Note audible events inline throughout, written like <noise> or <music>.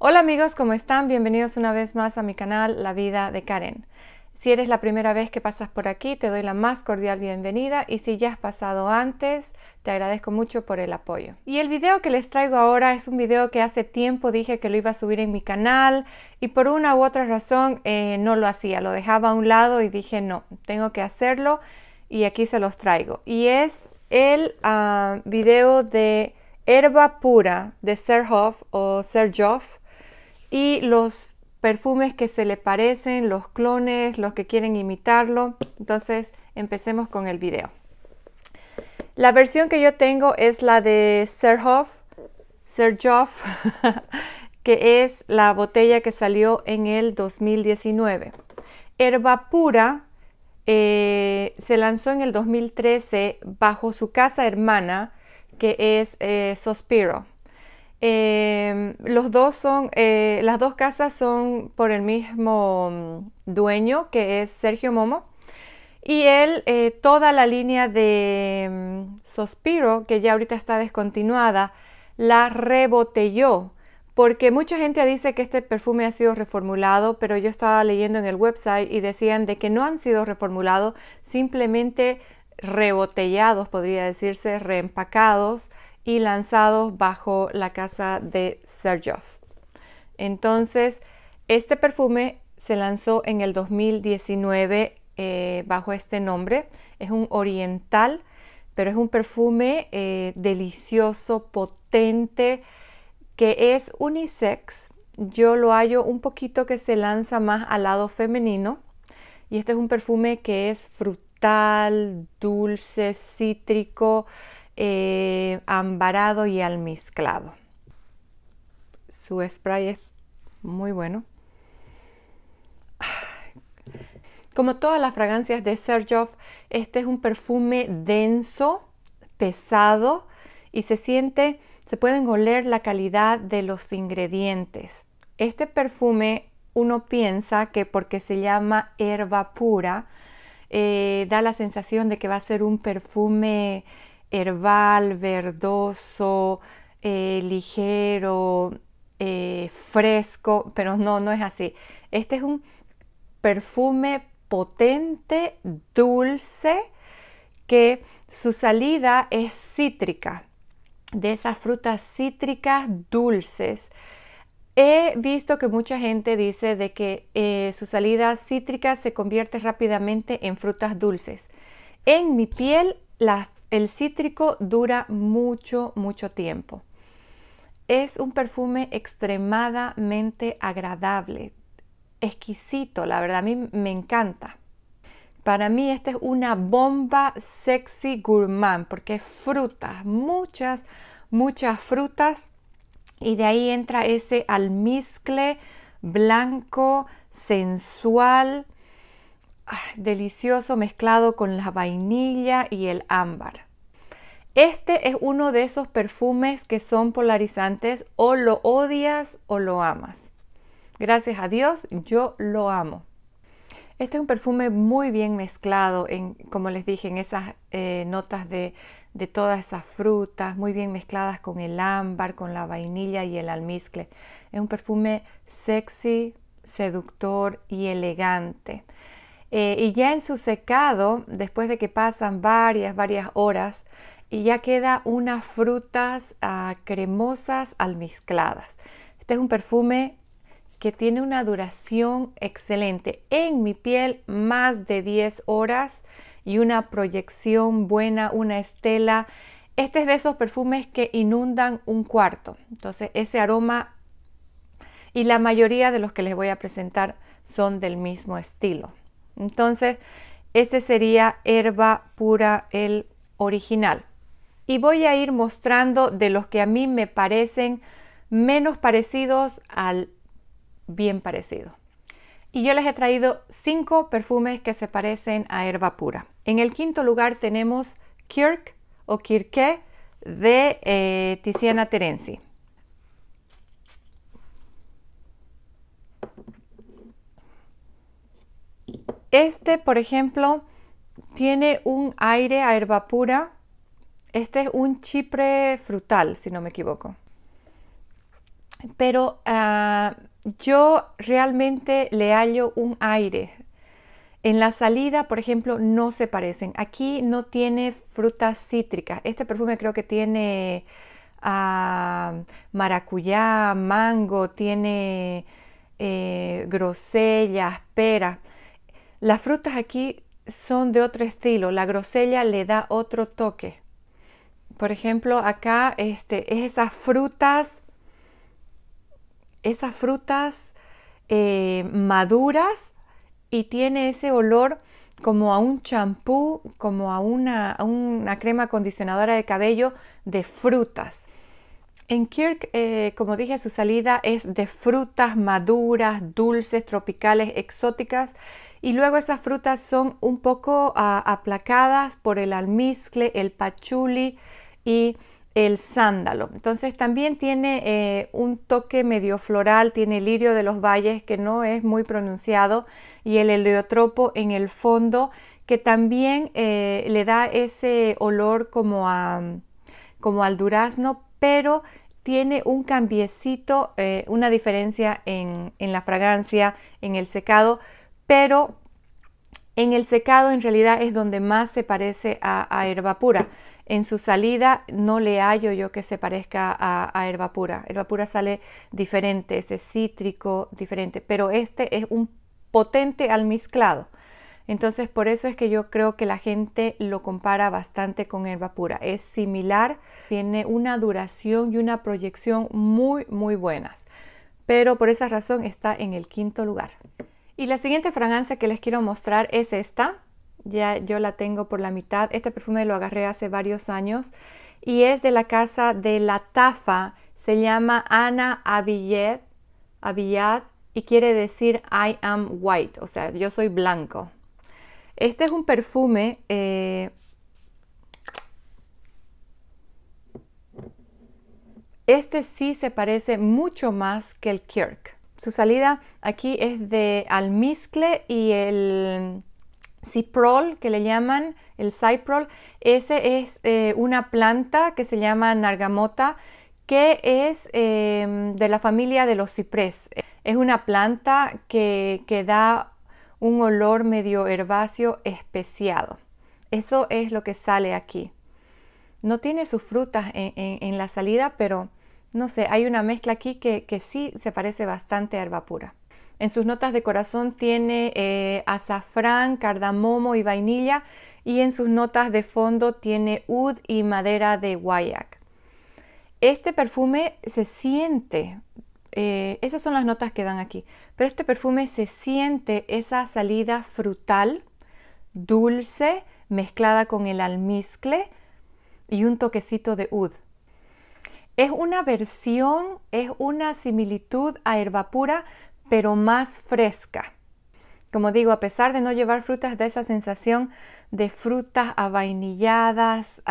Hola amigos, ¿cómo están? Bienvenidos una vez más a mi canal La Vida de Karen. Si eres la primera vez que pasas por aquí, te doy la más cordial bienvenida y si ya has pasado antes, te agradezco mucho por el apoyo. Y el video que les traigo ahora es un video que hace tiempo dije que lo iba a subir en mi canal y por una u otra razón eh, no lo hacía, lo dejaba a un lado y dije no, tengo que hacerlo y aquí se los traigo. Y es el ah, video de Herba Pura de Serhoff o Joff y los perfumes que se le parecen, los clones, los que quieren imitarlo. Entonces empecemos con el video. La versión que yo tengo es la de Serhoff, Serjoff, <laughs> que es la botella que salió en el 2019. Herba Pura eh, se lanzó en el 2013 bajo su casa hermana, que es eh, Sospiro. Em, dos son, eh, las dos casas son por el mismo mm, dueño, que es Sergio Momo. Y él, eh, toda la línea de mm, Sospiro, que ya ahorita está descontinuada, la rebotelló. Porque mucha gente dice que este perfume ha sido reformulado, pero yo estaba leyendo en el website y decían de que no han sido reformulados, simplemente rebotellados, podría decirse, reempacados y lanzados bajo la casa de Sergio. Entonces, este perfume se lanzó en el 2019 eh, bajo este nombre. Es un oriental, pero es un perfume eh, delicioso, potente, que es unisex. Yo lo hallo un poquito que se lanza más al lado femenino. Y este es un perfume que es frutal, dulce, cítrico. Eh, ambarado y almizclado. Su spray es muy bueno. <sighs> Como todas las fragancias de sergio este es un perfume denso, pesado y se siente, se pueden oler la calidad de los ingredientes. Este perfume uno piensa que porque se llama herba pura, eh, da la sensación de que va a ser un perfume herbal, verdoso, eh, ligero, eh, fresco, pero no, no es así. Este es un perfume potente, dulce, que su salida es cítrica, de esas frutas cítricas dulces. He visto que mucha gente dice de que eh, su salida cítrica se convierte rápidamente en frutas dulces. En mi piel, las el cítrico dura mucho, mucho tiempo. Es un perfume extremadamente agradable, exquisito, la verdad a mí me encanta. Para mí esta es una bomba sexy gourmand porque es frutas, muchas, muchas frutas y de ahí entra ese almizcle blanco, sensual, Ah, delicioso mezclado con la vainilla y el ámbar. Este es uno de esos perfumes que son polarizantes o lo odias o lo amas. Gracias a Dios yo lo amo. Este es un perfume muy bien mezclado, en, como les dije, en esas eh, notas de, de todas esas frutas, muy bien mezcladas con el ámbar, con la vainilla y el almizcle. Es un perfume sexy, seductor y elegante. Eh, y ya en su secado, después de que pasan varias, varias horas, y ya queda unas frutas ah, cremosas almizcladas. Este es un perfume que tiene una duración excelente. En mi piel más de 10 horas y una proyección buena, una estela. Este es de esos perfumes que inundan un cuarto. Entonces ese aroma y la mayoría de los que les voy a presentar son del mismo estilo. Entonces, este sería herba pura, el original. Y voy a ir mostrando de los que a mí me parecen menos parecidos al bien parecido. Y yo les he traído cinco perfumes que se parecen a herba pura. En el quinto lugar tenemos Kirk o Kirke de eh, Tiziana Terenzi. Este, por ejemplo, tiene un aire a hierba pura. Este es un chipre frutal, si no me equivoco. Pero ah, yo realmente le hallo un aire. En la salida, por ejemplo, no se parecen. Aquí no tiene frutas cítricas. Este perfume creo que tiene ah, maracuyá, mango, tiene grosella, eh, grosellas, las frutas aquí son de otro estilo, la grosella le da otro toque. Por ejemplo, acá este, es esas frutas, esas frutas eh, maduras y tiene ese olor como a un champú, como a una, crema acondicionadora de cabello de frutas. En Kirk, eh, como dije su salida, es de frutas maduras, dulces, tropicales, exóticas y luego esas frutas son un poco ah, aplacadas por el almizcle, el pachuli y el sándalo. Entonces también tiene eh, un toque medio floral, tiene el lirio de los valles que no es muy pronunciado y el heliotropo en el fondo que también eh, le da ese olor como, al durazno, pero tiene un cambiecito, eh, una diferencia en la fragancia, en el secado pero en el secado en realidad es donde más se parece a, a herba pura. En su salida no le hallo yo que se parezca a, a herba pura. Herba pura sale diferente, es cítrico diferente, pero este es un potente almizclado. Entonces por eso es que yo creo que la gente lo compara bastante con herba pura. Es similar, tiene una duración y una proyección muy muy buenas. Pero por esa razón está en el quinto lugar. Y la siguiente fragancia que les quiero mostrar es esta. Ya yo la tengo por la mitad. Este perfume lo agarré hace varios años y es de la casa de la Tafa. Se llama Ana Avillet, y quiere decir I am white, o sea, yo soy blanco. Este es un perfume eh, Este sí se parece mucho más que el Kirk. Su salida aquí es de almizcle y el ciprol que le llaman, el ciprol, ese es eh, una planta que se llama nargamota que es em, de la familia de los ciprés. Es una planta que, da un olor medio herbáceo especiado. Eso es lo que sale aquí. No tiene sus frutas en la salida, pero no sé, hay una mezcla aquí que, sí se parece bastante a herba pura. En sus notas de corazón tiene eh, azafrán, cardamomo y vainilla y en sus notas de fondo tiene oud y madera de guayac. Este perfume se siente, eh, esas son las notas que dan aquí, pero este perfume se siente esa salida frutal, dulce, mezclada con el almizcle y un toquecito de oud. Es una versión, es una similitud a herba pura, pero más fresca. Como digo, a pesar de no llevar frutas, da esa sensación de frutas avainilladas,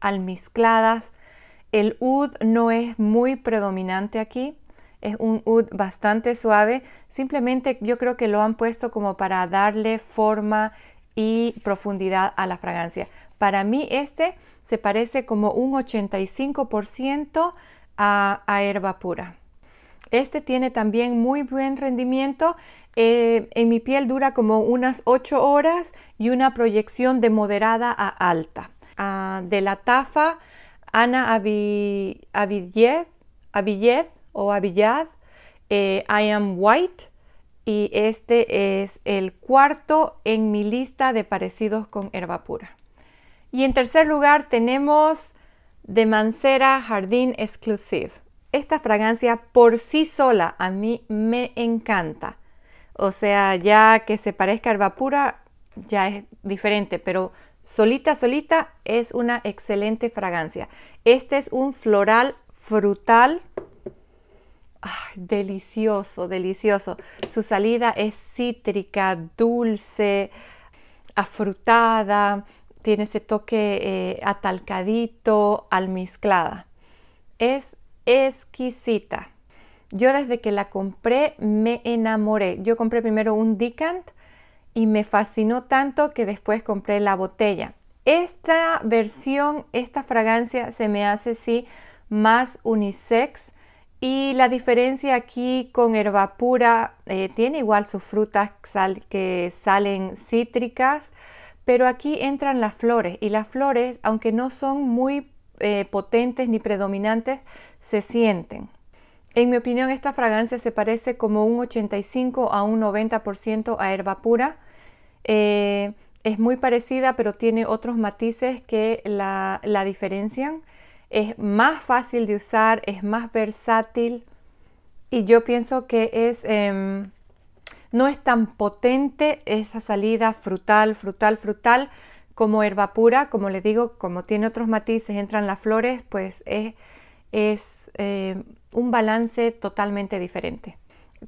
almizcladas. El ud no es muy predominante aquí, es un ud bastante suave. Simplemente yo creo que lo han puesto como para darle forma y profundidad a la fragancia. Para mí este se parece como un 85% a, a herba pura. Este tiene también muy buen rendimiento. Eh, en mi piel dura como unas 8 horas y una proyección de moderada a alta. Ah, de la tafa Ana Avillet o Avillad, eh, I Am White. Y este es el cuarto en mi lista de parecidos con herba pura. Y en tercer lugar tenemos de Mancera Jardín Exclusive. Esta fragancia por sí sola a mí me encanta. O sea, ya que se parezca a pura ya es diferente, pero solita, solita es una excelente fragancia. Este es un floral frutal. delicioso, delicioso. Su salida es cítrica, dulce, afrutada, tiene ese toque eh, atalcadito, almizclada. Es exquisita. Yo desde que la compré me enamoré. Yo compré primero un decant y me fascinó tanto que después compré la botella. Esta versión, esta fragancia se me hace sí más unisex y la diferencia aquí con Herbapura eh, tiene igual sus frutas que salen cítricas, pero aquí entran las flores y las flores, aunque no son muy eh, potentes ni predominantes, se sienten. En mi opinión, esta fragancia se parece como un 85 a un 90% a herba pura. Eh, es muy parecida, pero tiene otros matices que la, diferencian. Es más fácil de usar, es más versátil y yo pienso que es em, no es tan potente esa salida frutal, frutal, frutal como herba pura, como le digo, como tiene otros matices, entran las flores, pues es, es eh, un balance totalmente diferente.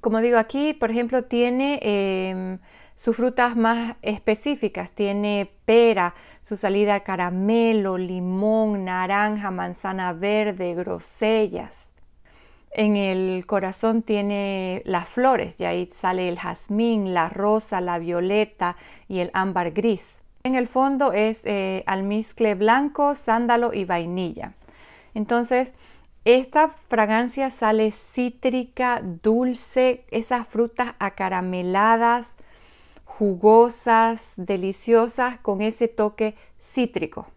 Como digo aquí, por ejemplo, tiene em, sus frutas más específicas, tiene pera, su salida caramelo, limón, naranja, manzana verde, grosellas. En el corazón tiene las flores y ahí sale el jazmín, la rosa, la violeta y el ámbar gris. En el fondo es eh, almizcle blanco, sándalo y vainilla. Entonces, esta fragancia sale cítrica, dulce, esas frutas acarameladas, jugosas, deliciosas, con ese toque cítrico.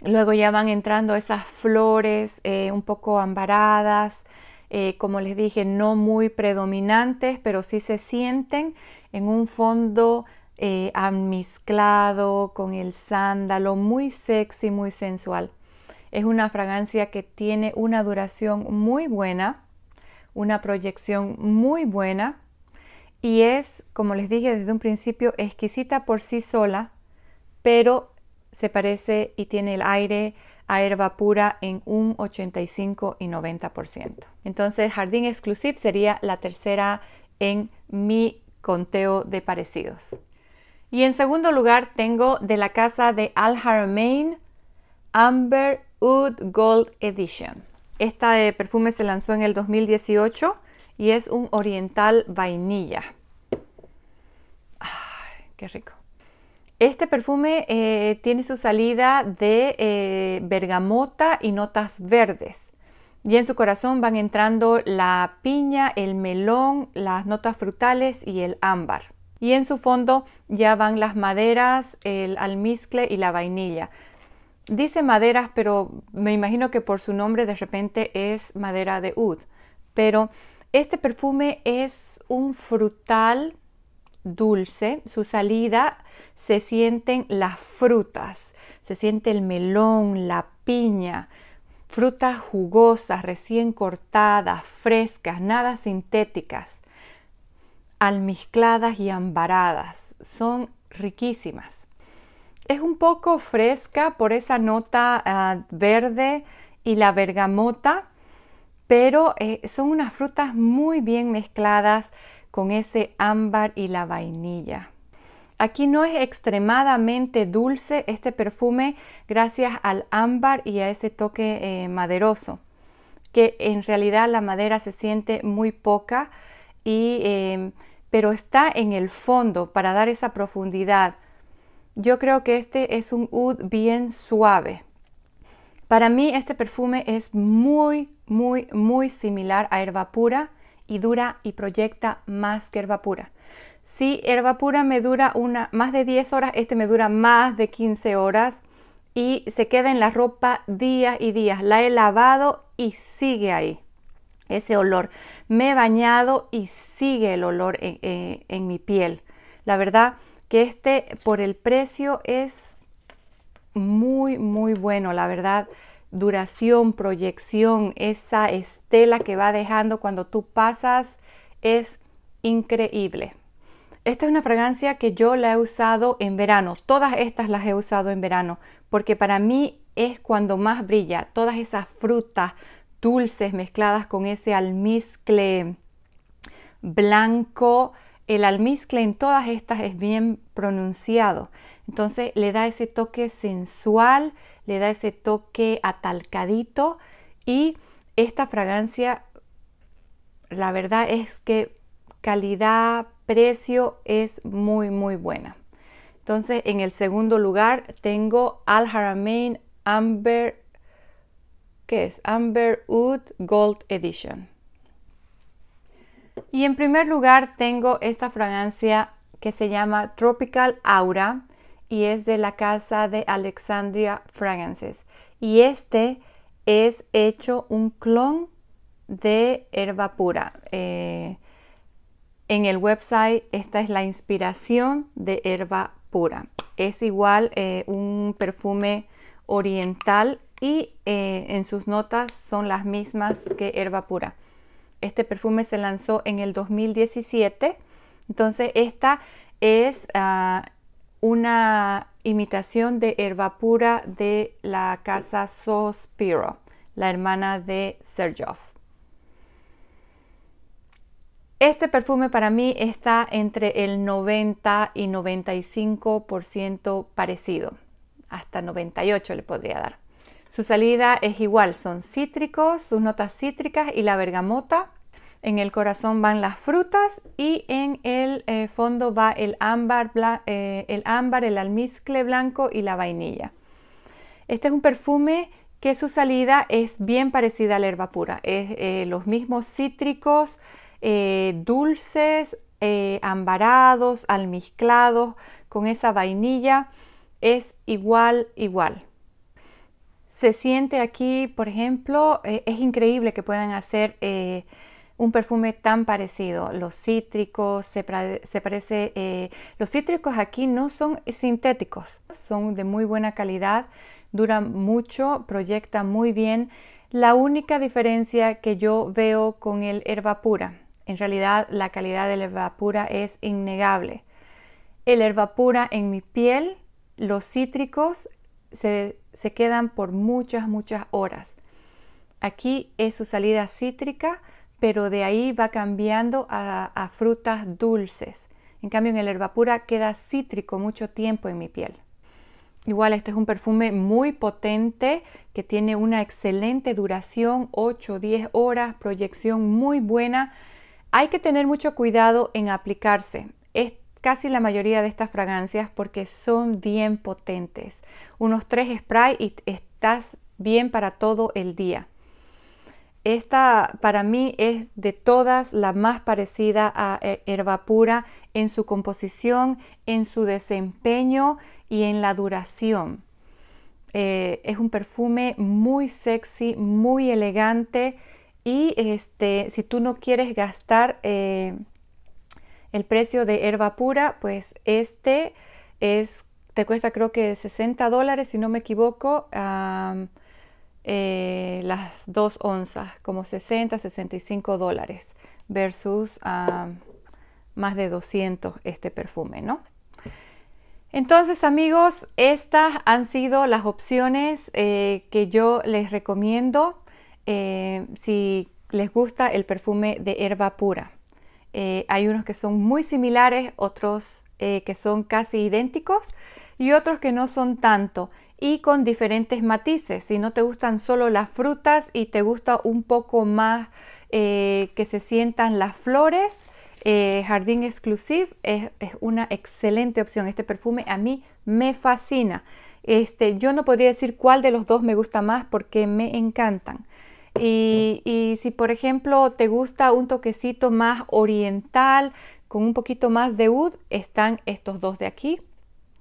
Luego ya van entrando esas flores eh, un poco ambaradas, eh, como les dije, no muy predominantes, pero sí se sienten en un fondo eh, amizclado con el sándalo, muy sexy, muy sensual. Es una fragancia que tiene una duración muy buena, una proyección muy buena y es, como les dije desde un principio, exquisita por sí sola, pero se parece y tiene el aire a herba pura en un 85 y 90%. Entonces, jardín exclusive sería la tercera en mi conteo de parecidos. Y en segundo lugar tengo de la casa de Al Amber Wood Gold Edition. Esta perfume se lanzó en el 2018 y es un oriental vainilla. ¡Qué rico! Este perfume eh, tiene su salida de eh, bergamota y notas verdes. Y en su corazón van entrando la piña, el melón, las notas frutales y el ámbar. Y en su fondo ya van las maderas, el almizcle y la vainilla. Dice maderas, pero me imagino que por su nombre de repente es madera de oud. Pero este perfume es un frutal dulce. Su salida se sienten las frutas, se siente el melón, la piña, frutas jugosas, recién cortadas, frescas, nada sintéticas, almizcladas y ambaradas. Son riquísimas. Es un poco fresca por esa nota ah, verde y la bergamota, pero eh, son unas frutas muy bien mezcladas con ese ámbar y la vainilla. Aquí no es extremadamente dulce este perfume gracias al ámbar y a ese toque eh, maderoso, que en realidad la madera se siente muy poca, y, eh, pero está en el fondo para dar esa profundidad. Yo creo que este es un oud bien suave. Para mí este perfume es muy, muy, muy similar a Herba Pura y dura y proyecta más que Herba Pura. Si Herba Pura me dura una, más de 10 horas, este me dura más de 15 horas y se queda en la ropa días y días. La he lavado y sigue ahí ese olor. Me he bañado y sigue el olor eh, en mi piel. La verdad que este por el precio es muy, muy bueno, la verdad. Duración, proyección, esa estela que va dejando cuando tú pasas es increíble. Esta es una fragancia que yo la he usado en verano. Todas estas las he usado en verano porque para mí es cuando más brilla. Todas esas frutas dulces mezcladas con ese almizcle blanco. El almizcle en todas estas es bien pronunciado. Entonces le da ese toque sensual, le da ese toque atalcadito y esta fragancia, la verdad es que calidad, precio es muy, muy buena. Entonces, en el segundo lugar tengo Al Haramain Amber, que es? Amber Wood Gold Edition. Y en primer lugar tengo esta fragancia que se llama Tropical Aura y es de la casa de Alexandria Fragrances. Y este es hecho un clon de herba pura. Eh, en el website. Esta es la inspiración de Herba Pura. Es igual eh, un perfume oriental y eh, en sus notas son las mismas que Herba Pura. Este perfume se lanzó en el 2017. Entonces esta es ah, una imitación de Herba Pura de la casa Sospiro, la hermana de Sergioff. Este perfume para mí está entre el 90 y 95% parecido, hasta 98 le podría dar. Su salida es igual, son cítricos, sus notas cítricas y la bergamota. En el corazón van las frutas y en el eh, fondo va eh, el ámbar, el almizcle blanco y la vainilla. Este es un perfume que su salida es bien parecida a la herba pura. Es eh, los mismos cítricos, eh, dulces, eh, ambarados, almizclados, con esa vainilla, es igual, igual. Se siente aquí, por ejemplo, eh, es increíble que puedan hacer un perfume tan parecido. Los cítricos se, parece. los cítricos aquí no son sintéticos, son de muy buena calidad, duran mucho, proyectan muy bien. La única diferencia que yo veo con el Herba Pura en realidad la calidad de la es innegable. El Herbapura en mi piel, los cítricos se, se quedan por muchas, muchas horas. Aquí es su salida cítrica, pero de ahí va cambiando a, frutas dulces. En cambio, en el Herbapura queda cítrico mucho tiempo en mi piel. Igual este es un perfume muy potente que tiene una excelente duración, 8 10 horas, proyección muy buena hay que tener mucho cuidado en aplicarse. Es casi la mayoría de estas fragancias porque son bien potentes. Unos tres sprays y estás bien para todo el día. Esta para mí es de todas la más parecida a eh, Herba Pura en su composición, en su desempeño y en la duración. Eh, es un perfume muy sexy, muy elegante y este, si tú no quieres gastar eh, el precio de herba pura, pues este es, te cuesta creo que 60 dólares, si no me equivoco, eh, las dos onzas, como 60, 65 dólares versus más de 200 este perfume, ¿no? Entonces amigos, estas han sido las opciones eh, que yo les recomiendo. Eh, si les gusta el perfume de herba pura. Eh, hay unos que son muy similares, otros eh, que son casi idénticos y otros que no son tanto y con diferentes matices. Si no te gustan solo las frutas y te gusta un poco más que se sientan las flores, Jardín Exclusive es, una excelente opción. Este perfume a mí me fascina. Este, yo no podría decir cuál de los dos me gusta más porque me encantan. Y, si por ejemplo te gusta un toquecito más oriental, con un poquito más de oud, están estos dos de aquí.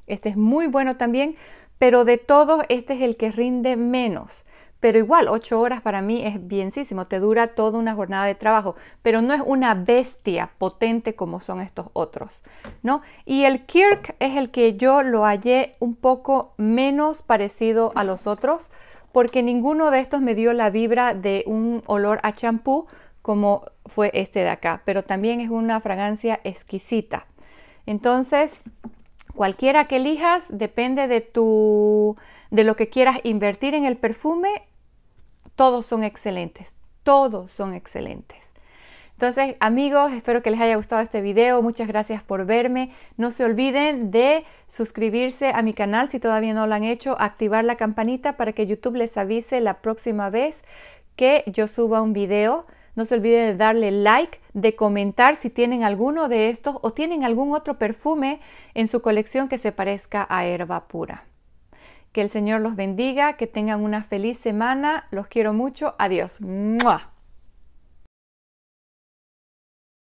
Este es muy bueno también, pero de todos este es el que rinde menos. Pero igual, ocho horas para mí es bienísimo, te dura toda una jornada de trabajo, pero no es una bestia potente como son estos otros, ¿no? Y el Kirk es el que yo lo hallé un poco menos parecido a los otros, porque ninguno de estos me dio la vibra de un olor a champú como fue este de acá, pero también es una fragancia exquisita. Entonces, cualquiera que elijas, depende de tu de lo que quieras invertir en el perfume, todos son excelentes, todos son excelentes. Entonces, amigos, espero que les haya gustado este video. Muchas gracias por verme. No se olviden de suscribirse a mi canal si todavía no lo han hecho, activar la campanita para que YouTube les avise la próxima vez que yo suba un video. No se olviden de darle like, de comentar si tienen alguno de estos o tienen algún otro perfume en su colección que se parezca a Herba Pura. Que el Señor los bendiga, que tengan una feliz semana. Los quiero mucho. Adiós.